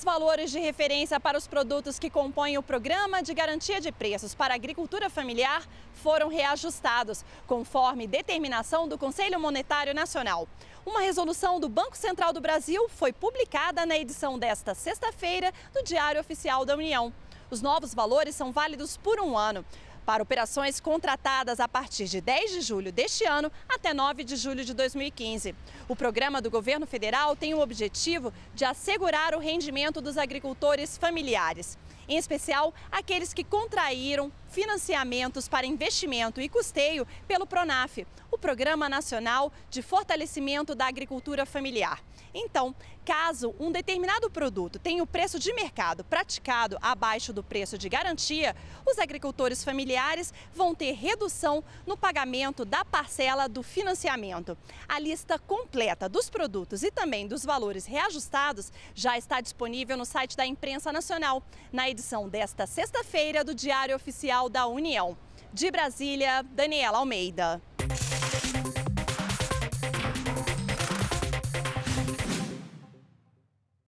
os valores de referência para os produtos que compõem o programa de garantia de preços para a agricultura familiar foram reajustados, conforme determinação do Conselho Monetário Nacional. Uma resolução do Banco Central do Brasil foi publicada na edição desta sexta-feira do Diário Oficial da União. Os novos valores são válidos por um ano para operações contratadas a partir de 10 de julho deste ano até 9 de julho de 2015. O programa do governo federal tem o objetivo de assegurar o rendimento dos agricultores familiares, em especial aqueles que contraíram financiamentos para investimento e custeio pelo PRONAF, o Programa Nacional de Fortalecimento da Agricultura Familiar. Então, caso um determinado produto tenha o preço de mercado praticado abaixo do preço de garantia, os agricultores familiares vão ter redução no pagamento da parcela do financiamento. A lista completa dos produtos e também dos valores reajustados já está disponível no site da Imprensa Nacional, na edição desta sexta-feira do Diário Oficial Federal da União. De Brasília, Daniela Almeida.